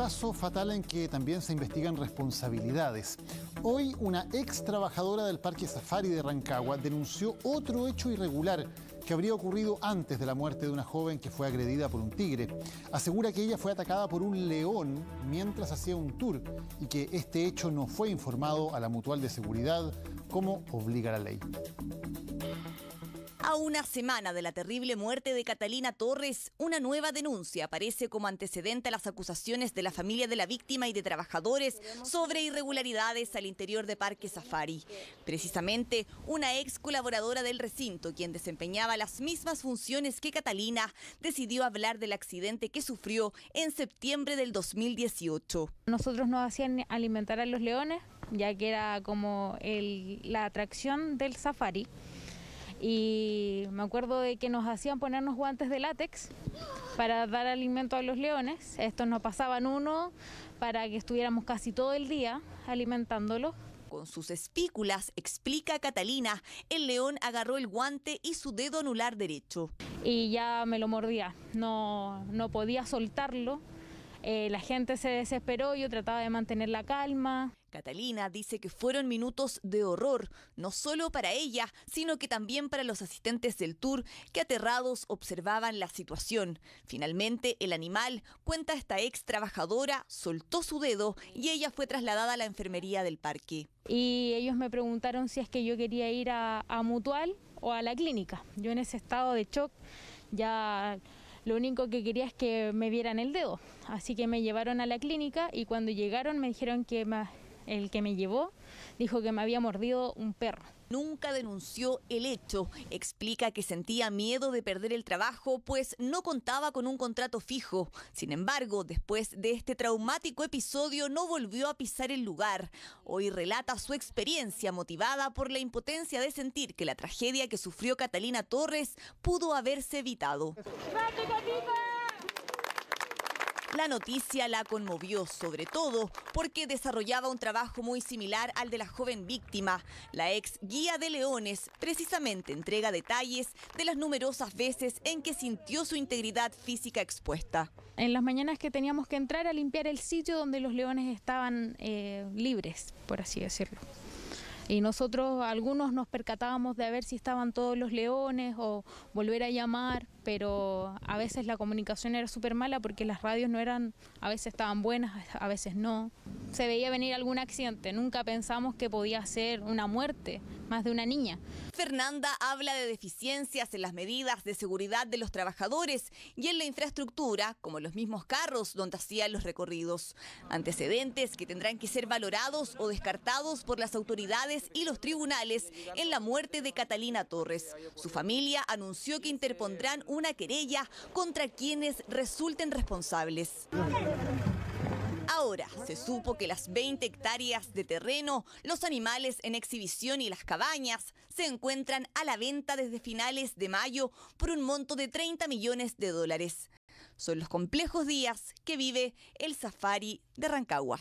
caso fatal en que también se investigan responsabilidades. Hoy una ex trabajadora del Parque Safari de Rancagua denunció otro hecho irregular que habría ocurrido antes de la muerte de una joven que fue agredida por un tigre. Asegura que ella fue atacada por un león mientras hacía un tour y que este hecho no fue informado a la mutual de seguridad como obliga la ley una semana de la terrible muerte de Catalina Torres, una nueva denuncia aparece como antecedente a las acusaciones de la familia de la víctima y de trabajadores sobre irregularidades al interior de Parque Safari. Precisamente, una ex colaboradora del recinto, quien desempeñaba las mismas funciones que Catalina, decidió hablar del accidente que sufrió en septiembre del 2018. Nosotros no hacían alimentar a los leones, ya que era como la atracción del safari y me acuerdo de que nos hacían ponernos guantes de látex para dar alimento a los leones. Estos nos pasaban uno para que estuviéramos casi todo el día alimentándolos. Con sus espículas, explica Catalina, el león agarró el guante y su dedo anular derecho. Y ya me lo mordía, no, podía soltarlo. Eh, la gente se desesperó, yo trataba de mantener la calma. Catalina dice que fueron minutos de horror, no solo para ella, sino que también para los asistentes del tour que aterrados observaban la situación. Finalmente, el animal, cuenta esta ex trabajadora, soltó su dedo y ella fue trasladada a la enfermería del parque. Y ellos me preguntaron si es que yo quería ir a, Mutual o a la clínica. Yo en ese estado de shock ya lo único que quería es que me vieran el dedo. Así que me llevaron a la clínica y cuando llegaron me dijeron que, el que me llevó, dijo que me había mordido un perro. Nunca denunció el hecho. Explica que sentía miedo de perder el trabajo, pues no contaba con un contrato fijo. Sin embargo, después de este traumático episodio, no volvió a pisar el lugar. Hoy relata su experiencia motivada por la impotencia de sentir que la tragedia que sufrió Catalina Torres pudo haberse evitado. La noticia la conmovió, sobre todo porque desarrollaba un trabajo muy similar al de la joven víctima. La ex guía de leones precisamente entrega detalles de las numerosas veces en que sintió su integridad física expuesta. En las mañanas que teníamos que entrar a limpiar el sitio donde los leones estaban eh, libres, por así decirlo. Y nosotros algunos nos percatábamos de ver si estaban todos los leones o volver a llamar pero a veces la comunicación era súper mala porque las radios no eran, a veces estaban buenas, a veces no. Se veía venir algún accidente, nunca pensamos que podía ser una muerte, más de una niña. Fernanda habla de deficiencias en las medidas de seguridad de los trabajadores y en la infraestructura, como los mismos carros donde hacían los recorridos. Antecedentes que tendrán que ser valorados o descartados por las autoridades y los tribunales en la muerte de Catalina Torres. Su familia anunció que interpondrán una una querella contra quienes resulten responsables. Ahora se supo que las 20 hectáreas de terreno, los animales en exhibición y las cabañas se encuentran a la venta desde finales de mayo por un monto de 30 millones de dólares. Son los complejos días que vive el safari de Rancagua.